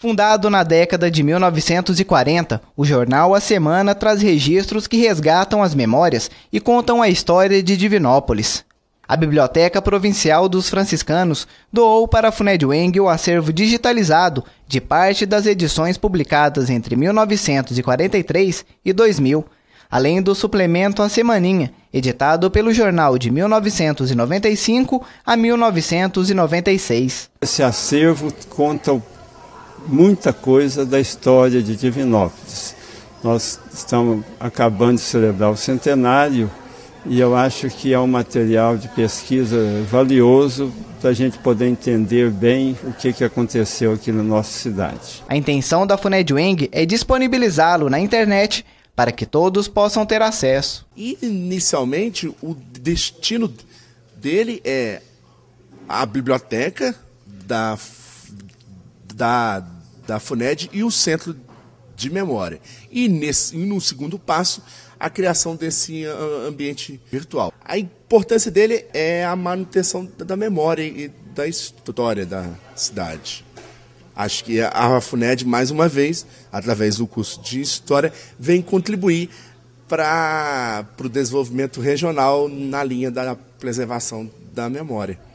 Fundado na década de 1940, o jornal A Semana traz registros que resgatam as memórias e contam a história de Divinópolis. A Biblioteca Provincial dos Franciscanos doou para a Weng o acervo digitalizado de parte das edições publicadas entre 1943 e 2000, além do suplemento A Semaninha, editado pelo jornal de 1995 a 1996. Esse acervo conta o muita coisa da história de Divinópolis. Nós estamos acabando de celebrar o centenário e eu acho que é um material de pesquisa valioso para a gente poder entender bem o que, que aconteceu aqui na nossa cidade. A intenção da Wing é disponibilizá-lo na internet para que todos possam ter acesso. inicialmente o destino dele é a biblioteca da da da FUNED e o Centro de Memória. E, nesse, e no segundo passo, a criação desse ambiente virtual. A importância dele é a manutenção da memória e da história da cidade. Acho que a FUNED, mais uma vez, através do curso de História, vem contribuir para o desenvolvimento regional na linha da preservação da memória.